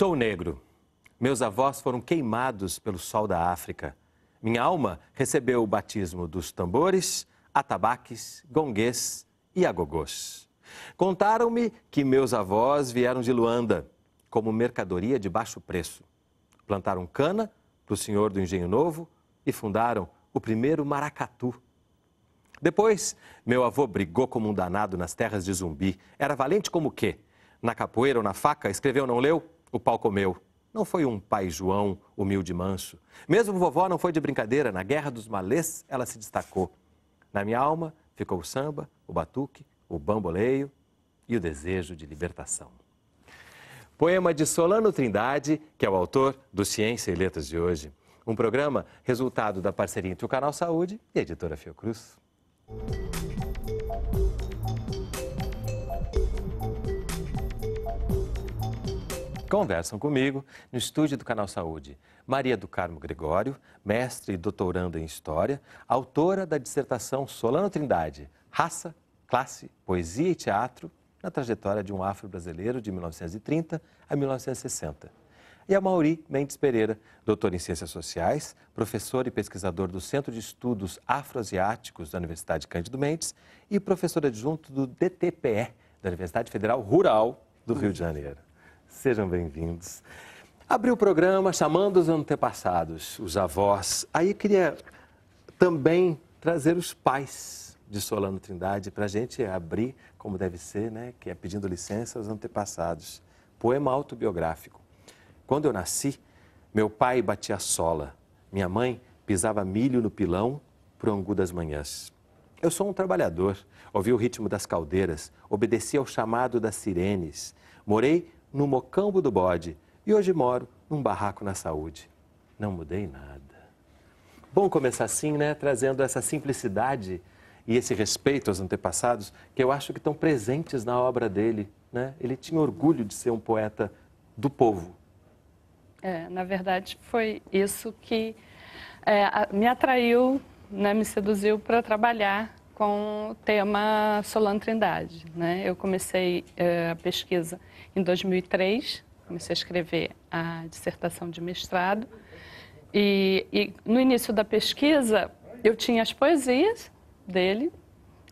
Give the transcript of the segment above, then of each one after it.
Sou negro. Meus avós foram queimados pelo sol da África. Minha alma recebeu o batismo dos tambores, atabaques, gonguês e agogôs. Contaram-me que meus avós vieram de Luanda como mercadoria de baixo preço. Plantaram cana para o senhor do Engenho Novo e fundaram o primeiro maracatu. Depois, meu avô brigou como um danado nas terras de zumbi. Era valente como o quê? Na capoeira ou na faca, escreveu não leu? O pau comeu. Não foi um pai João humilde e manso. Mesmo vovó não foi de brincadeira. Na guerra dos malês, ela se destacou. Na minha alma ficou o samba, o batuque, o bamboleio e o desejo de libertação. Poema de Solano Trindade, que é o autor do Ciência e Letras de hoje. Um programa resultado da parceria entre o Canal Saúde e a editora Fiocruz. Conversam comigo no estúdio do Canal Saúde Maria do Carmo Gregório, mestre e doutoranda em História, autora da dissertação Solano Trindade, Raça, Classe, Poesia e Teatro na trajetória de um afro-brasileiro de 1930 a 1960. E a Mauri Mendes Pereira, doutor em Ciências Sociais, professor e pesquisador do Centro de Estudos Afroasiáticos da Universidade Cândido Mendes e professor adjunto do DTPE, da Universidade Federal Rural do Rio de Janeiro. Sejam bem-vindos. Abri o programa chamando os antepassados, os avós. Aí queria também trazer os pais de Solano Trindade para a gente abrir, como deve ser, né? Que é pedindo licença aos antepassados. Poema autobiográfico. Quando eu nasci, meu pai batia sola. Minha mãe pisava milho no pilão pro angu das manhãs. Eu sou um trabalhador, ouvi o ritmo das caldeiras, obedeci ao chamado das sirenes. Morei no Mocambo do Bode e hoje moro num barraco na saúde. Não mudei nada. Bom começar assim, né? Trazendo essa simplicidade e esse respeito aos antepassados que eu acho que estão presentes na obra dele. Né? Ele tinha orgulho de ser um poeta do povo. É, na verdade, foi isso que é, me atraiu, né, me seduziu para trabalhar com o tema Solano Trindade. Né? Eu comecei eh, a pesquisa em 2003, comecei a escrever a dissertação de mestrado. E, e no início da pesquisa, eu tinha as poesias dele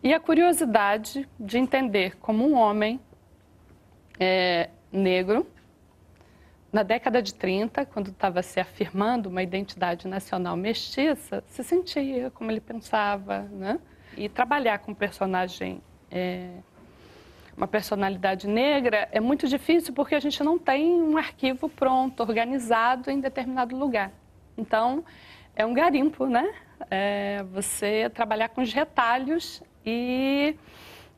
e a curiosidade de entender como um homem é, negro, na década de 30, quando estava se afirmando uma identidade nacional mestiça, se sentia, como ele pensava, né? E trabalhar com personagem, é, uma personalidade negra, é muito difícil porque a gente não tem um arquivo pronto, organizado em determinado lugar. Então, é um garimpo, né? É você trabalhar com os retalhos e,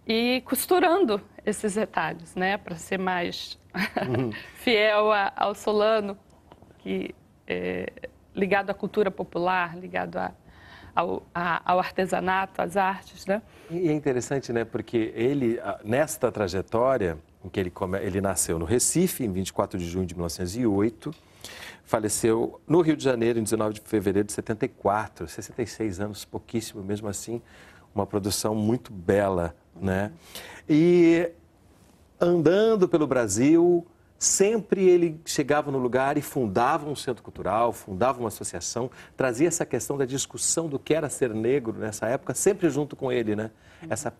e costurando esses retalhos, né? Para ser mais uhum. fiel a, ao Solano, que é, ligado à cultura popular, ligado a, ao, ao artesanato, às artes, né? E é interessante, né? Porque ele, nesta trajetória, em que ele, come, ele nasceu no Recife, em 24 de junho de 1908, faleceu no Rio de Janeiro, em 19 de fevereiro de 74, 66 anos, pouquíssimo, mesmo assim, uma produção muito bela, né? E andando pelo Brasil, Sempre ele chegava no lugar e fundava um centro cultural, fundava uma associação, trazia essa questão da discussão do que era ser negro nessa época, sempre junto com ele, né? Uhum. Essa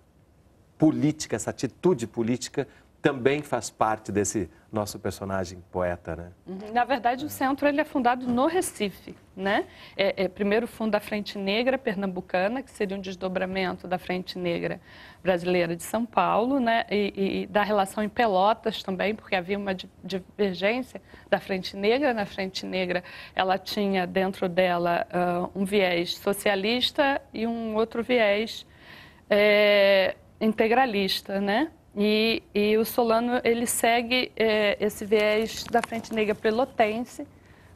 política, essa atitude política também faz parte desse nosso personagem poeta, né? Uhum. Na verdade, o centro ele é fundado no Recife, né? É, é, primeiro funda a Frente Negra Pernambucana, que seria um desdobramento da Frente Negra Brasileira de São Paulo, né? E, e da relação em Pelotas também, porque havia uma divergência da Frente Negra. Na Frente Negra, ela tinha dentro dela uh, um viés socialista e um outro viés é, integralista, né? E, e o Solano, ele segue é, esse viés da Frente Negra Pelotense,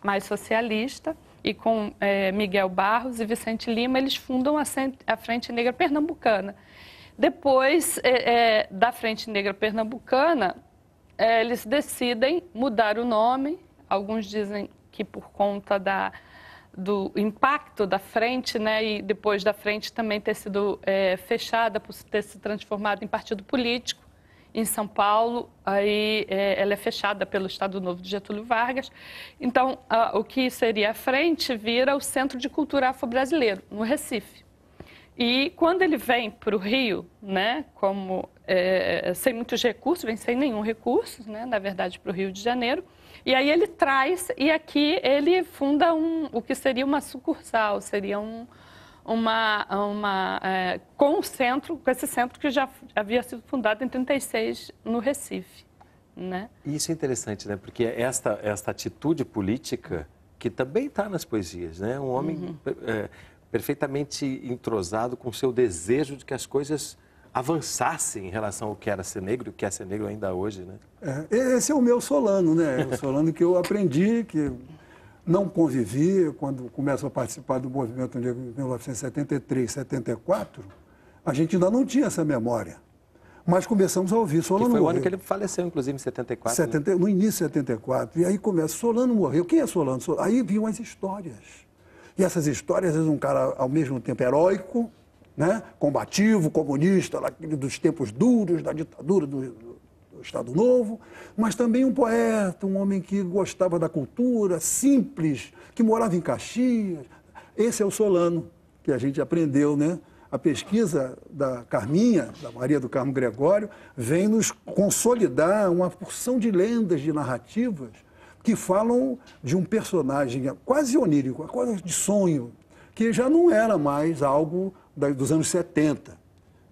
mais socialista, e com é, Miguel Barros e Vicente Lima, eles fundam a, a Frente Negra Pernambucana. Depois é, é da Frente Negra Pernambucana, é, eles decidem mudar o nome, alguns dizem que por conta da, do impacto da frente, né, e depois da frente também ter sido é, fechada, por ter se transformado em partido político em São Paulo, aí é, ela é fechada pelo Estado Novo de Getúlio Vargas. Então, a, o que seria a frente vira o Centro de Cultura Afro-Brasileiro, no Recife. E quando ele vem para o Rio, né, como é, é, sem muitos recursos, vem sem nenhum recurso, né, na verdade, para o Rio de Janeiro, e aí ele traz, e aqui ele funda um, o que seria uma sucursal, seria um, uma, uma, é, com o centro, com esse centro que já havia sido fundado em 36 no Recife. Né? Isso é interessante, né? porque esta, esta atitude política, que também está nas poesias, né? um homem uhum. é, perfeitamente entrosado com seu desejo de que as coisas avançassem em relação ao que era ser negro e o que é ser negro ainda hoje. Né? É, esse é o meu Solano, né? o Solano que eu aprendi, que não convivi, quando começo a participar do movimento negro em 1973, 74, a gente ainda não tinha essa memória. Mas começamos a ouvir Solano Morreu. foi o ano que ele faleceu, inclusive, em 74. 70, né? No início de 74. E aí começa, Solano morreu. Quem é Solano? Solano? Aí vinham as histórias. E essas histórias, às vezes, um cara, ao mesmo tempo, heróico, né? combativo, comunista, lá, dos tempos duros, da ditadura, do, Estado Novo, mas também um poeta, um homem que gostava da cultura, simples, que morava em Caxias. Esse é o Solano, que a gente aprendeu, né? A pesquisa da Carminha, da Maria do Carmo Gregório, vem nos consolidar uma porção de lendas, de narrativas, que falam de um personagem quase onírico, quase de sonho, que já não era mais algo dos anos 70.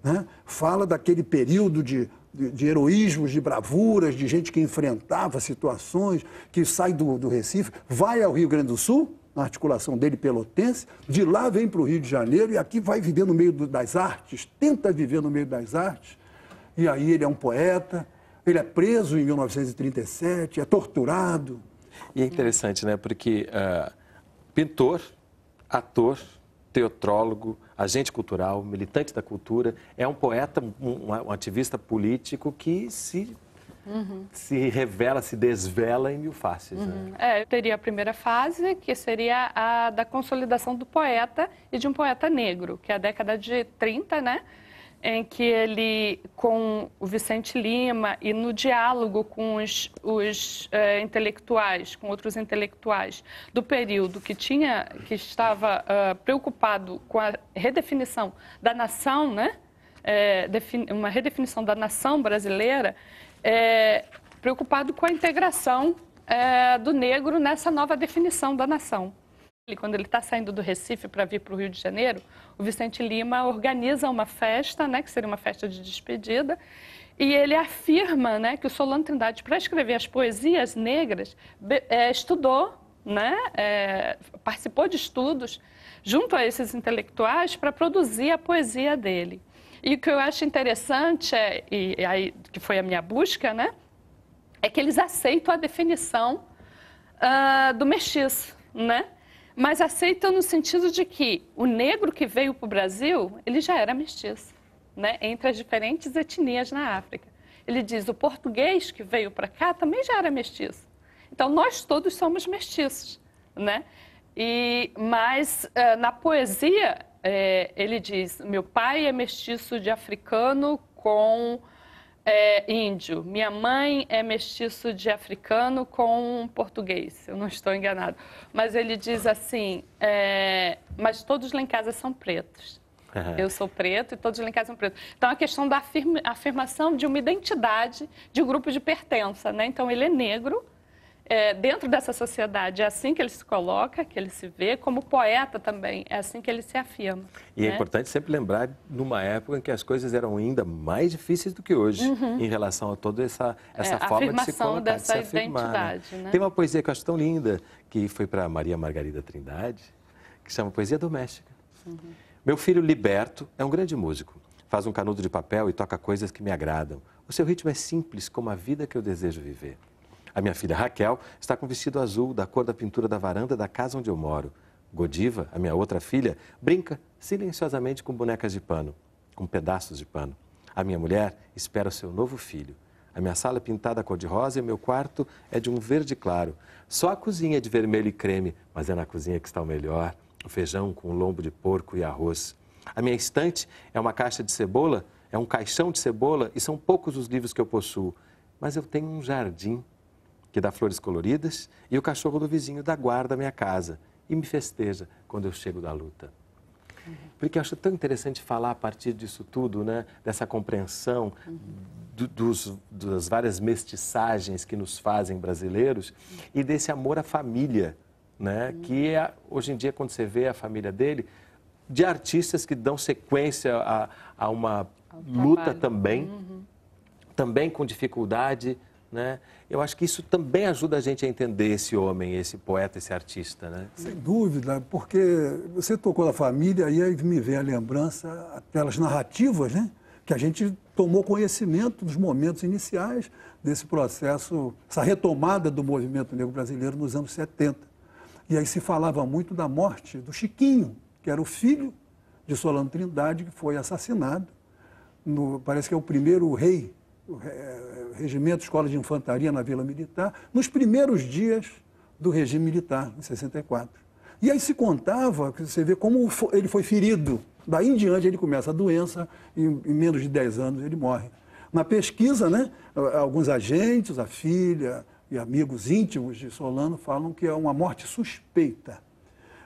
Né? Fala daquele período de de, de, heroísmos, de bravuras, de gente que enfrentava situações, que sai do, do Recife, vai ao Rio Grande do Sul, na articulação dele pelotense, de lá vem para o Rio de Janeiro e aqui vai viver no meio do, das artes, tenta viver no meio das artes. E aí ele é um poeta, ele é preso em 1937, é torturado. E é interessante, né? Porque uh, pintor, ator, teotrólogo, agente cultural, militante da cultura, é um poeta, um, um ativista político que se Uhum. se revela, se desvela em mil faces. Né? Uhum. Né? É, teria a primeira fase, que seria a da consolidação do poeta e de um poeta negro, que é a década de 30, né? em que ele, com o Vicente Lima e no diálogo com os, os eh, intelectuais, com outros intelectuais do período que tinha, que estava uh, preocupado com a redefinição da nação, né? É, uma redefinição da nação brasileira, é, preocupado com a integração é, do negro nessa nova definição da nação quando ele está saindo do Recife para vir para o Rio de Janeiro, o Vicente Lima organiza uma festa, né, que seria uma festa de despedida, e ele afirma né, que o Solano Trindade, para escrever as poesias negras, é, estudou, né, é, participou de estudos junto a esses intelectuais para produzir a poesia dele. E o que eu acho interessante, é, e, e aí, que foi a minha busca, né, é que eles aceitam a definição uh, do mestiço, né? mas aceitam no sentido de que o negro que veio para o Brasil, ele já era mestiço, né? entre as diferentes etnias na África. Ele diz, o português que veio para cá também já era mestiço. Então, nós todos somos mestiços, né? E, mas, eh, na poesia, eh, ele diz, meu pai é mestiço de africano com é índio, minha mãe é mestiço de africano com português, eu não estou enganado. Mas ele diz assim: é, mas todos lá em casa são pretos. Uhum. Eu sou preto e todos lá em casa são pretos. Então, a questão da afirma, afirmação de uma identidade de um grupo de pertença, né? Então, ele é negro, é, dentro dessa sociedade. É assim que ele se coloca, que ele se vê, como poeta também, é assim que ele se afirma. E é né? é importante sempre lembrar, numa época em que as coisas eram ainda mais difíceis do que hoje, uhum. em relação a toda essa, é, essa é, forma de se colocar, dessa de se afirmar, né? identidade. Né? Né? Tem uma poesia que eu acho tão linda, que foi para Maria Margarida Trindade, que chama Poesia Doméstica. Uhum. Meu filho Liberto é um grande músico. Faz um canudo de papel e toca coisas que me agradam. O seu ritmo é simples, como a vida que eu desejo viver. A minha filha Raquel está com vestido azul, da cor da pintura da varanda da casa onde eu moro. Godiva, a minha outra filha, brinca silenciosamente com bonecas de pano, com pedaços de pano. A minha mulher espera o seu novo filho. A minha sala é pintada cor-de-rosa e o meu quarto é de um verde claro. Só a cozinha é de vermelho e creme, mas é na cozinha que está o melhor. O feijão com lombo de porco e arroz. A minha estante é uma caixa de cebola, é um caixão de cebola e são poucos os livros que eu possuo. Mas eu tenho um jardim que dá flores coloridas, e o cachorro do vizinho da guarda à minha casa e me festeja quando eu chego da luta. Porque eu acho tão interessante falar a partir disso tudo, né? dessa compreensão do, dos, das várias mestiçagens que nos fazem brasileiros e desse amor à família, né? que é, hoje em dia, quando você vê a família dele, de artistas que dão sequência a, a uma luta também, uhum. também com dificuldade, né? Eu acho que isso também ajuda a gente a entender esse homem, esse poeta, esse artista, né? Sem dúvida, porque você tocou na família e aí me vem a lembrança pelas narrativas, né? Que a gente tomou conhecimento dos momentos iniciais desse processo, essa retomada do movimento negro brasileiro nos anos 70. E aí se falava muito da morte do Chiquinho, que era o filho de Solano Trindade, que foi assassinado. No, parece que é o primeiro rei eh, regimento Escola de Infantaria na Vila Militar, nos primeiros dias do regime militar, em 64. E aí se contava, você vê como ele foi ferido. Daí em diante ele começa a doença, e em menos de 10 anos ele morre. Na pesquisa, né, alguns agentes, a filha e amigos íntimos de Solano falam que é uma morte suspeita.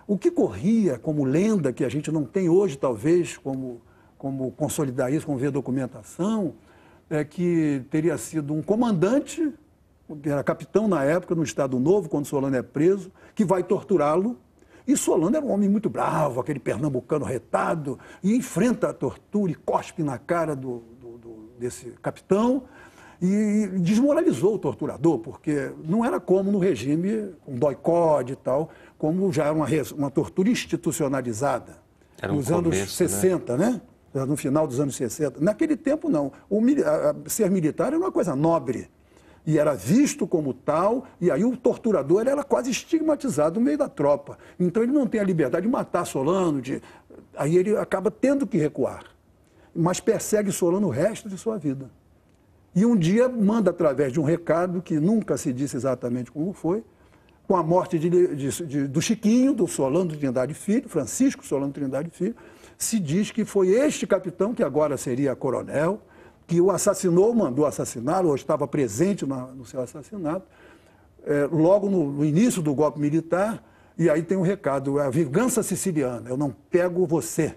O que corria como lenda, que a gente não tem hoje, talvez, como, como consolidar isso, como ver documentação, é, que teria sido um comandante, que era capitão na época, no Estado Novo, quando Solano é preso, que vai torturá-lo. E Solano era um homem muito bravo, aquele pernambucano retado, e enfrenta a tortura e cospe na cara do, do, do desse capitão e desmoralizou o torturador, porque não era como no regime, um doicode e tal, como já era uma, uma tortura institucionalizada. Era um nos começo, anos 60, né? né? Eh, no final dos anos 60. Naquele tempo, não. O, ser militar era uma coisa nobre e era visto como tal, e aí o torturador era quase estigmatizado no meio da tropa. Então ele não tem a liberdade de matar Solano, de... aí ele acaba tendo que recuar. Mas persegue Solano o resto de sua vida. E um dia manda através de um recado, que nunca se disse exatamente como foi, com a morte de, de, de, do Chiquinho, do Solano Trindade Filho, Francisco Solano Trindade Filho, se diz que foi este capitão, que agora seria coronel, que o assassinou, mandou assassinar, ou estava presente no seu assassinato, é, logo no, no início do golpe militar. E aí tem um recado: é a vingança siciliana. Eu não pego você,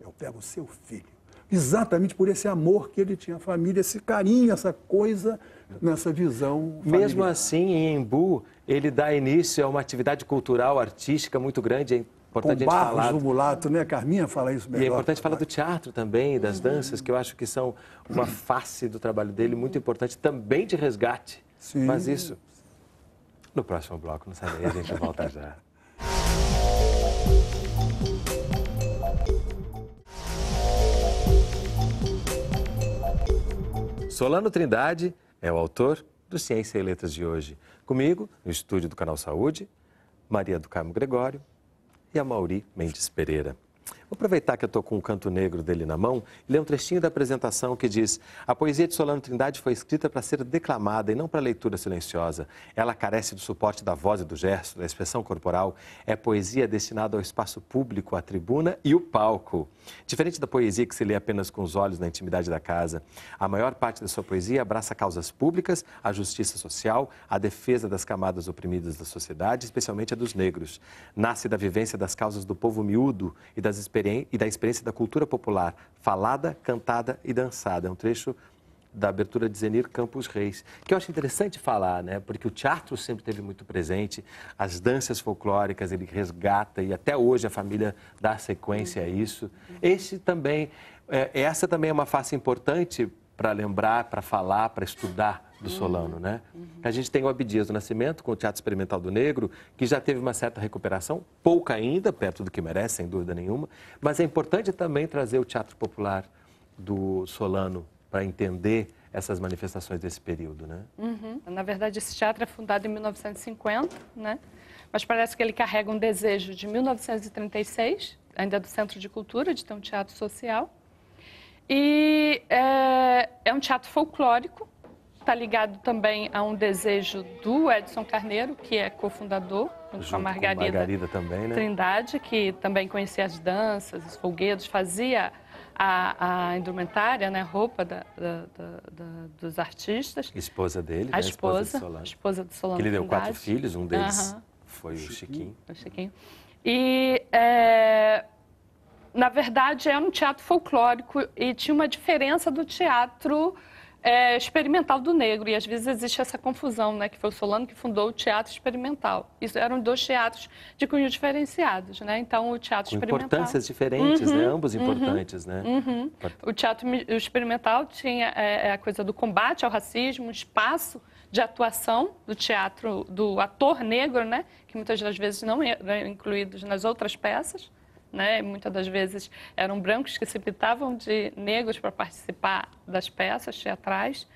eu pego seu filho exatamente por esse amor que ele tinha à família, esse carinho, essa coisa, nessa visão. Familiar. Mesmo assim, em Embu, ele dá início a uma atividade cultural, artística muito grande Importante com Barros do Mulato, né? Carminha fala isso melhor. E é importante falar do teatro também, das danças, que eu acho que são uma face do trabalho dele muito importante, também de resgate. Sim. Mas isso. No próximo bloco, não sai daí, a gente volta já. Solano Trindade é o autor do Ciência e Letras de hoje. Comigo, no estúdio do Canal Saúde, Maria do Carmo Gregório e a Mauri Mendes Pereira. Vou aproveitar que eu estou com o canto negro dele na mão e ler um trechinho da apresentação que diz: A poesia de Solano Trindade foi escrita para ser declamada e não para leitura silenciosa. Ela carece do suporte da voz e do gesto, da expressão corporal. É poesia destinada ao espaço público, à tribuna e o palco. Diferente da poesia que se lê apenas com os olhos na intimidade da casa, a maior parte da sua poesia abraça causas públicas, a justiça social, a defesa das camadas oprimidas da sociedade, especialmente a dos negros. Nasce da vivência das causas do povo miúdo e das experiências e da experiência da cultura popular, falada, cantada e dançada. É um trecho da abertura de Zenir Campos Reis, que eu acho interessante falar, né? Porque o teatro sempre teve muito presente, as danças folclóricas ele resgata e até hoje a família dá sequência a isso. Esse também, é, essa também é uma face importante para lembrar, para falar, para estudar do uhum, Solano, né? Uhum. A gente tem o Abdias do Nascimento com o Teatro Experimental do Negro, que já teve uma certa recuperação, pouca ainda, perto do que merece, sem dúvida nenhuma, mas é importante também trazer o teatro popular do Solano para entender essas manifestações desse período, né? Uhum. Na verdade, esse teatro é fundado em 1950, né? Mas parece que ele carrega um desejo de 1936, ainda do Centro de Cultura, de ter um teatro social. E é, é um teatro folclórico, está ligado também a um desejo do Edson Carneiro, que é cofundador, junto com a Margarida, com Margarida também, né? Trindade, que também conhecia as danças, os folguedos, fazia a, a indumentária, né, a roupa da, da, da, dos artistas. Esposa dele, a né? esposa, esposa do Solano. Esposa do Solano. Que ele deu quatro filhos, um deles uhum. foi o Chiquinho. O Chiquinho. E, é, na verdade, era é um teatro folclórico e tinha uma diferença do teatro é, experimental do negro. E às vezes existe essa confusão, né? Que foi o Solano que fundou o teatro experimental. Isso eram dois teatros de cunho diferenciados, né? Então o teatro Com experimental. Importâncias diferentes, uhum, né? Ambos importantes, uhum, né? Uhum. uhum, né? uhum. O teatro experimental tinha é, é, a coisa do combate ao racismo, um espaço de atuação do teatro do ator negro, né? Que muitas das vezes não eram é, é incluídos nas outras peças né? Muitas das vezes eram brancos que se pintavam de negros para participar das peças teatrais.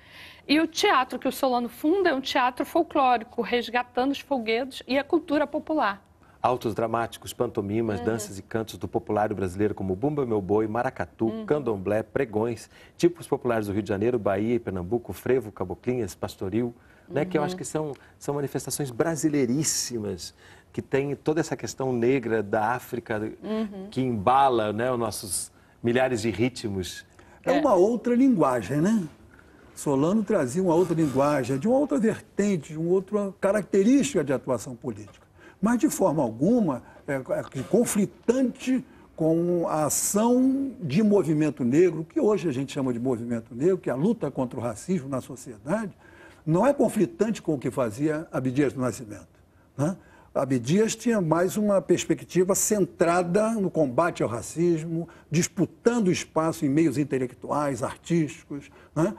E o teatro que o Solano funda é um teatro folclórico, resgatando os folguedos e a cultura popular. Autos dramáticos, pantomimas, uhum. danças e cantos do popular brasileiro como Bumba Meu Boi, Maracatu, uhum. Candomblé, Pregões, tipos populares do Rio de Janeiro, Bahia e Pernambuco, Frevo, Caboclinhas, Pastoril, né, que eu uhum. acho que são, são manifestações brasileiríssimas que tem toda essa questão negra da África uhum. que embala né, os nossos milhares de ritmos. É uma outra linguagem, né? Solano trazia uma outra linguagem, de uma outra vertente, de uma outra característica de atuação política. Mas, de forma alguma, é, é conflitante com a ação de movimento negro, que hoje a gente chama de movimento negro, que é a luta contra o racismo na sociedade, não é conflitante com o que fazia Abdias do Nascimento. Né? Abdias tinha mais uma perspectiva centrada no combate ao racismo, disputando espaço em meios intelectuais, artísticos. Né?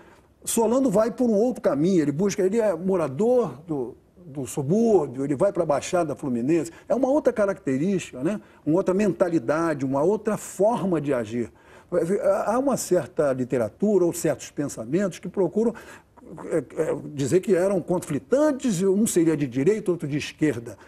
Solano vai por um outro caminho, ele busca, ele é morador do, do subúrbio, ele vai para a Baixada Fluminense. É uma outra característica, né? uma outra mentalidade, uma outra forma de agir. Eh, há uma certa literatura ou certos pensamentos que procuram eh, eh, dizer que eram conflitantes, um seria de direita, outro de esquerda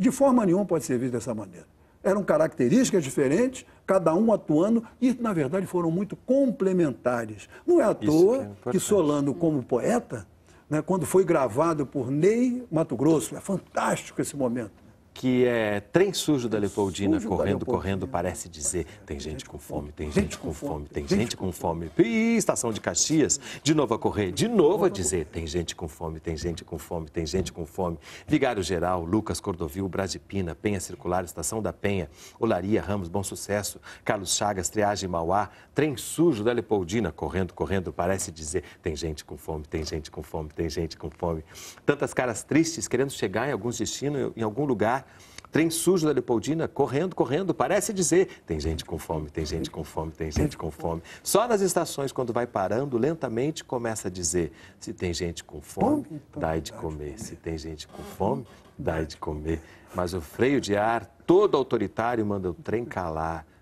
de forma nenhuma pode ser visto dessa maneira. Eram características diferentes, cada um atuando e, na verdade, foram muito complementares. Não é à toa que, é que Solano, como poeta, né, quando foi gravado por Ney Mato Grosso, é fantástico esse momento que é trem sujo da Leopoldina, sujo correndo, da correndo, parece dizer, tem gente com fome, tem gente com fome, tem gente com fome. Ih, estação de Caxias, de novo a correr, de novo a dizer, tem gente com fome, tem gente com fome, tem gente com fome. Vigário Geral, Lucas Cordovil, Brasipina, Penha Circular, Estação da Penha, Olaria, Ramos, Bom Sucesso, Carlos Chagas, Triagem Mauá, trem sujo da Leopoldina, correndo, correndo, parece dizer, tem gente com fome, tem gente com fome, tem gente com fome. Tantas caras tristes querendo chegar em alguns destinos, em algum lugar, lugar. Trem sujo da Leopoldina, correndo, correndo, parece dizer: tem gente com fome, tem gente com fome, tem gente com fome. Só nas estações, quando vai parando, lentamente começa a dizer: se tem gente com fome, então, dá de comer. Se tem gente com fome, dá de comer. Mas o freio de ar, todo autoritário, manda o trem calar.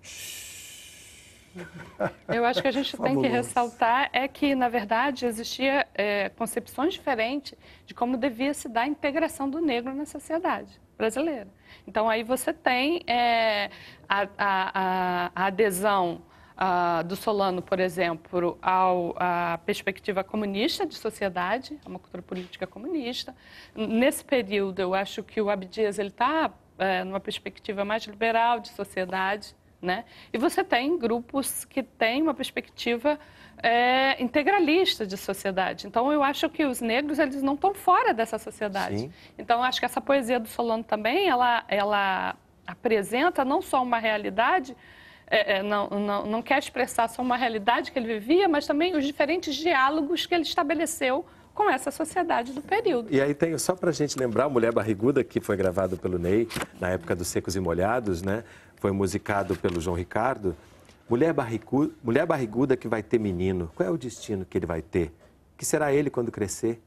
Eu acho que a gente tem que ressaltar é que, na verdade, existia é, concepções diferentes de como devia se dar a integração do negro na sociedade brasileira. Então, aí você tem é, a, a, a, adesão ah, do Solano, por exemplo, ao, à perspectiva comunista de sociedade, a uma cultura política comunista. Nesse período, eu acho que o Abdias está é, numa perspectiva mais liberal de sociedade. Né? E você tem grupos que têm uma perspectiva é, integralista de sociedade. Então, eu acho que os negros eles não estão fora dessa sociedade. Sim. Então, eu acho que essa poesia do Solano também, ela, ela apresenta não só uma realidade, é, é, não, não, não quer expressar só uma realidade que ele vivia, mas também os diferentes diálogos que ele estabeleceu com essa sociedade do período. E aí tem, só para a gente lembrar, Mulher Barriguda, que foi gravado pelo Ney na época dos Secos e Molhados, né? Foi musicado pelo João Ricardo. Mulher, barrigu... Mulher barriguda que vai ter menino, qual é o destino que ele vai ter? Que será ele quando crescer?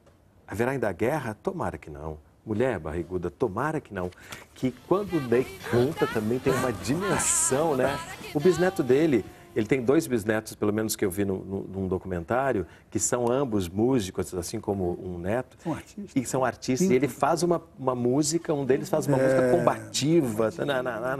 Haverá ainda guerra? Tomara que não. Mulher barriguda, tomara que não. Que quando o Ney canta também tem uma dimensão, né? O bisneto dele ele tem dois bisnetos, pelo menos que eu vi no, no, num documentário, que são ambos músicos, assim como um neto. Um artista. E são artistas. Sim. E ele faz uma, uma música, um deles faz uma é... música combativa. Tá, na,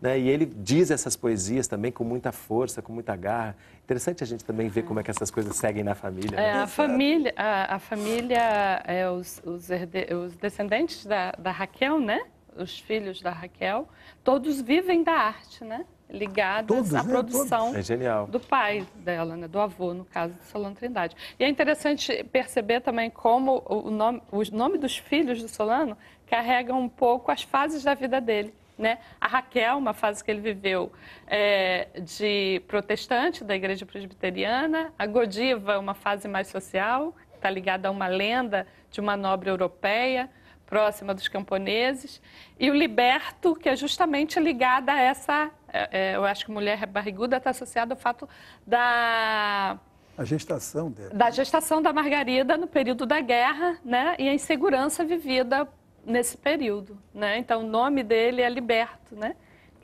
né? E ele diz essas poesias também com muita força, com muita garra. Interessante a gente também ver como é que essas coisas seguem na família. Né? É, a, família a, a família, é, os, os, herde... os descendentes da, da Raquel, né? os filhos da Raquel, todos vivem da arte, né? ligados todos, à né? produção é do pai dela, né? do avô, no caso de Solano Trindade. E é interessante perceber também como o nome, o nome dos filhos do Solano carregam um pouco as fases da vida dele. Né? A Raquel, uma fase que ele viveu é, de protestante da igreja presbiteriana, a Godiva, uma fase mais social, está ligada a uma lenda de uma nobre europeia, próxima dos camponeses, e o liberto, que é justamente ligada a essa. É, é, eu acho que mulher barriguda está associada ao fato da. A gestação dela. Da gestação da Margarida no período da guerra, né? E a insegurança vivida nesse período, né? Então, o nome dele é Liberto, né?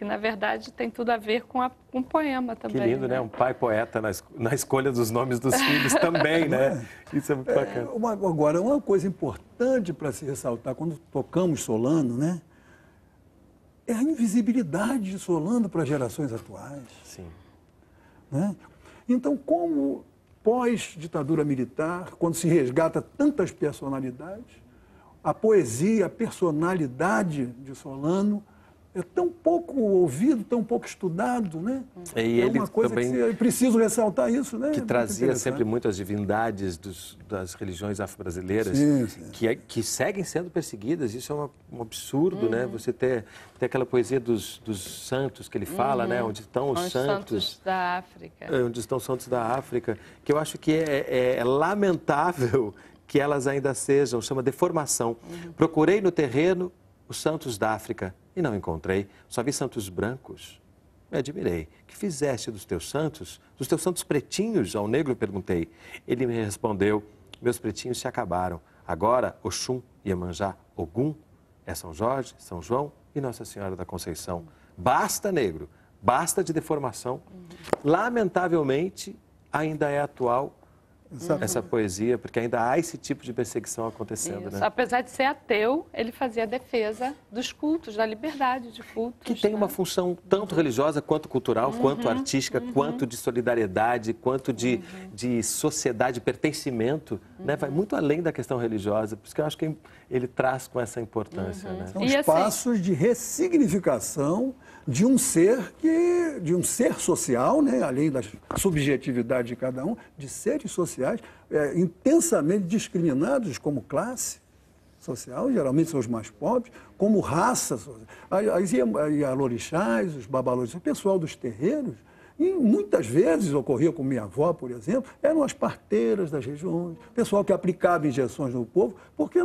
que na verdade tem tudo a ver com, um poema também. Que lindo, né? né? Um pai poeta na, es na escolha dos nomes dos filhos também, né? É? Isso é muito bacana. É, uma, agora, uma coisa importante para se ressaltar quando tocamos Solano, né? É a invisibilidade de Solano para gerações atuais. Sim. Né? Então, como pós-ditadura militar, quando se resgata tantas personalidades, a poesia, a personalidade de Solano é tão pouco ouvido, tão pouco estudado, né? É, e é uma coisa também, que se, preciso ressaltar isso, né? Que trazia sempre muito as divindades dos, das religiões afro-brasileiras que, é, que seguem sendo perseguidas. Isso é uma, um absurdo, né? uhum. né? Você ter, ter aquela poesia dos, dos santos que ele fala, né? uhum. né? Onde estão os, os santos, santos, da África. É, onde estão os santos da África. Que eu acho que é, é, é lamentável que elas ainda sejam, chama deformação. Uhum. Procurei no terreno os santos da África e não encontrei, só vi santos brancos. Me admirei. Que fizeste dos teus santos? Dos teus santos pretinhos? Ao negro perguntei. Ele me respondeu: Meus pretinhos se acabaram. Agora, Oxum, Iemanjá, Ogum, é São Jorge, São João e Nossa Senhora da Conceição. Basta, negro. Basta de deformação. Uhum. Lamentavelmente, ainda é atual Exatamente. essa poesia, porque ainda há esse tipo de perseguição acontecendo. Isso. Né? Apesar de ser ateu, ele fazia a defesa dos cultos, da liberdade de cultos. Que tem né? uma função tanto religiosa, quanto cultural, uhum, quanto artística, uhum. quanto de solidariedade, quanto de, uhum. de sociedade, pertencimento. Né? Vai muito além da questão religiosa, por isso que eu acho que ele traz com essa importância. Uhum. Né? São assim espaços assim... de ressignificação de um ser que de um ser social, né? além da subjetividade de cada um, de seres sociais sociais, é, intensamente discriminados como classe social, geralmente são os mais pobres, como raça. As Lorixás, os babalões, o pessoal dos terreiros, e muitas vezes ocorria com minha avó, por exemplo, eram as parteiras das regiões, pessoal que aplicava injeções no povo, porque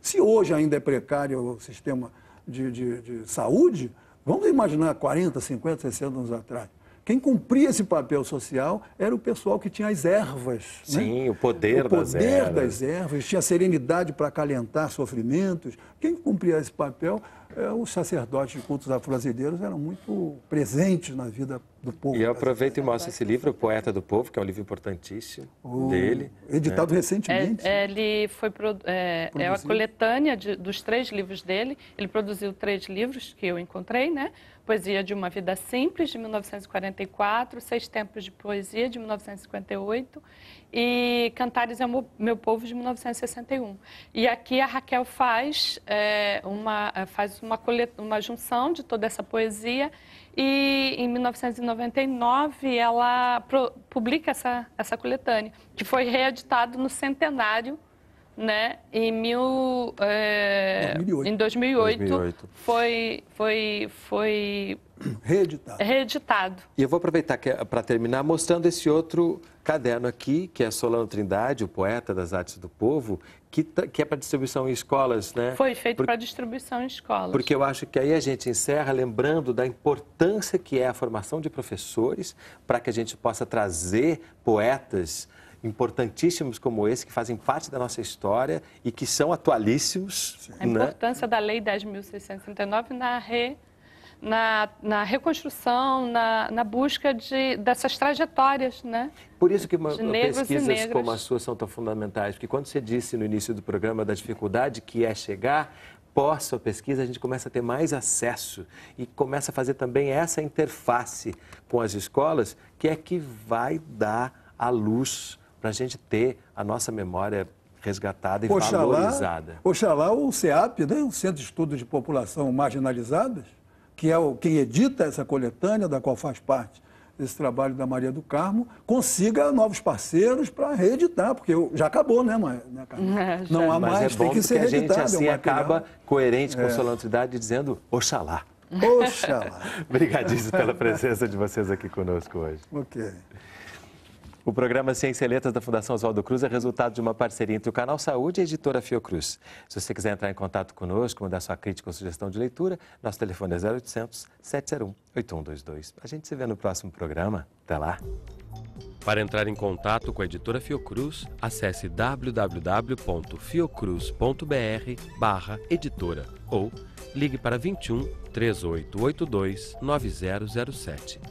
se hoje ainda é precário o sistema de, de, de saúde, vamos imaginar 40, 50, 60 anos atrás. Quem cumpria esse papel social era o pessoal que tinha as ervas. Né? Sim, né? o poder, o das, poder ervas. das ervas. Tinha serenidade para acalentar sofrimentos. Quem cumpria esse papel, é os sacerdotes de cultos afro-brasileiros eram muito presentes na vida do povo. E eu aproveito e mostro esse livro, O Poeta do Povo, que é um livro importantíssimo dele. Editado é. recentemente. É, ele foi pro, é, é a coletânea de, dos três livros dele. Ele produziu três livros que eu encontrei, né? Poesia de uma Vida Simples, de 1944, Seis Tempos de Poesia, de 1958, e Cantares é o Meu Povo, de 1961. E aqui a Raquel faz, é, uma, faz uma, colet... uma junção de toda essa poesia e em 1999 ela publica essa, essa coletânea, que foi reeditado no centenário né? Em, mil, é, 2008. em 2008, 2008, foi foi foi reeditado. reeditado. E eu vou aproveitar é para terminar mostrando esse outro caderno aqui, que é Solano Trindade, o poeta das artes do povo, que, que é para distribuição em escolas, né? Foi feito para distribuição em escolas. Porque eu acho que aí a gente encerra lembrando da importância que é a formação de professores para que a gente possa trazer poetas importantíssimos como esse, que fazem parte da nossa história e que são atualíssimos. Né? A importância da Lei 10.639 na re... Na, na, reconstrução, na, na busca de, dessas trajetórias, né? Por isso que uma, pesquisas como a sua são tão fundamentais, porque quando você disse no início do programa da dificuldade que é chegar, pós a pesquisa a gente começa a ter mais acesso e começa a fazer também essa interface com as escolas, que é que vai dar a luz para a gente ter a nossa memória resgatada e oxalá, valorizada. Oxalá o CEAP, né, o Centro de Estudos de População Marginalizadas, que é o, quem edita essa coletânea, da qual faz parte esse trabalho da Maria do Carmo, consiga novos parceiros para reeditar, porque eu, já acabou, né, Maria? Né, Não há Mas é mais, é bom tem que ser reeditado. A gente é assim é acaba coerente com é. solantridade dizendo oxalá. Oxalá. Obrigadíssimo pela presença de vocês aqui conosco hoje. Ok. O programa Ciência e Letras da Fundação Oswaldo Cruz é resultado de uma parceria entre o Canal Saúde e a editora Fiocruz. Se você quiser entrar em contato conosco, mandar sua crítica ou sugestão de leitura, nosso telefone é 0800 701 8122. A gente se vê no próximo programa. Até lá. Para entrar em contato com a editora Fiocruz, acesse wwwfiocruzbr editora ou ligue para 21 3882 9007.